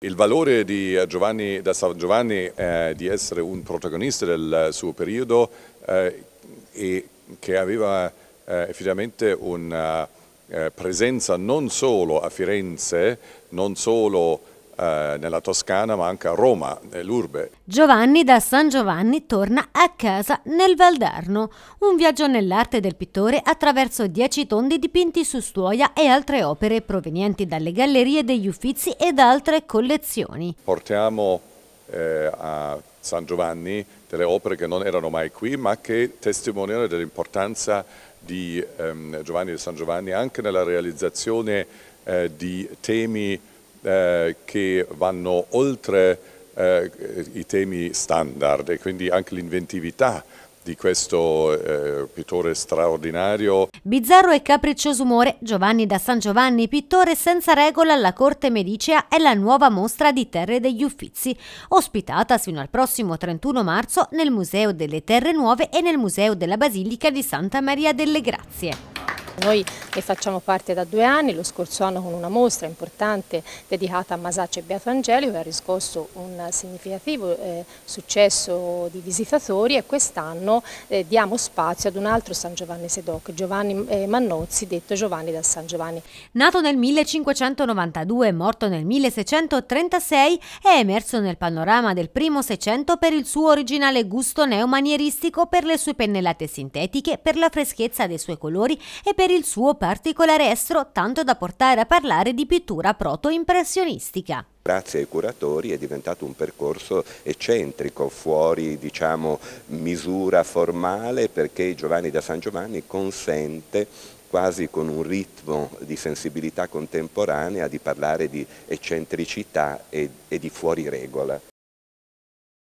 Il valore di eh, Giovanni da San Giovanni è eh, di essere un protagonista del suo periodo eh, e che aveva eh, effettivamente una eh, presenza non solo a Firenze, non solo eh, nella Toscana, ma anche a Roma, nell'Urbe. Giovanni da San Giovanni torna a casa nel Valdarno, un viaggio nell'arte del pittore attraverso dieci tondi dipinti su stuoia e altre opere provenienti dalle gallerie degli Uffizi e da altre collezioni. Portiamo eh, a San Giovanni delle opere che non erano mai qui, ma che testimoniano dell'importanza di ehm, Giovanni di San Giovanni anche nella realizzazione eh, di temi eh, che vanno oltre eh, i temi standard e quindi anche l'inventività di questo eh, pittore straordinario. Bizzarro e capriccioso umore, Giovanni da San Giovanni, pittore senza regola alla Corte Medicea, è la nuova mostra di Terre degli Uffizi, ospitata fino al prossimo 31 marzo nel Museo delle Terre Nuove e nel Museo della Basilica di Santa Maria delle Grazie. Noi ne facciamo parte da due anni, lo scorso anno con una mostra importante dedicata a Masaccio e Beato Angelico che ha riscosso un significativo eh, successo di visitatori e quest'anno eh, diamo spazio ad un altro San Giovanni Sedoc, Giovanni eh, Mannozzi, detto Giovanni da San Giovanni. Nato nel 1592 e morto nel 1636, è emerso nel panorama del primo Seicento per il suo originale gusto neomanieristico, per le sue pennellate sintetiche, per la freschezza dei suoi colori e per per il suo particolare estro, tanto da portare a parlare di pittura proto-impressionistica grazie ai curatori è diventato un percorso eccentrico, fuori diciamo, misura formale perché Giovanni da San Giovanni consente quasi con un ritmo di sensibilità contemporanea di parlare di eccentricità e, e di regola.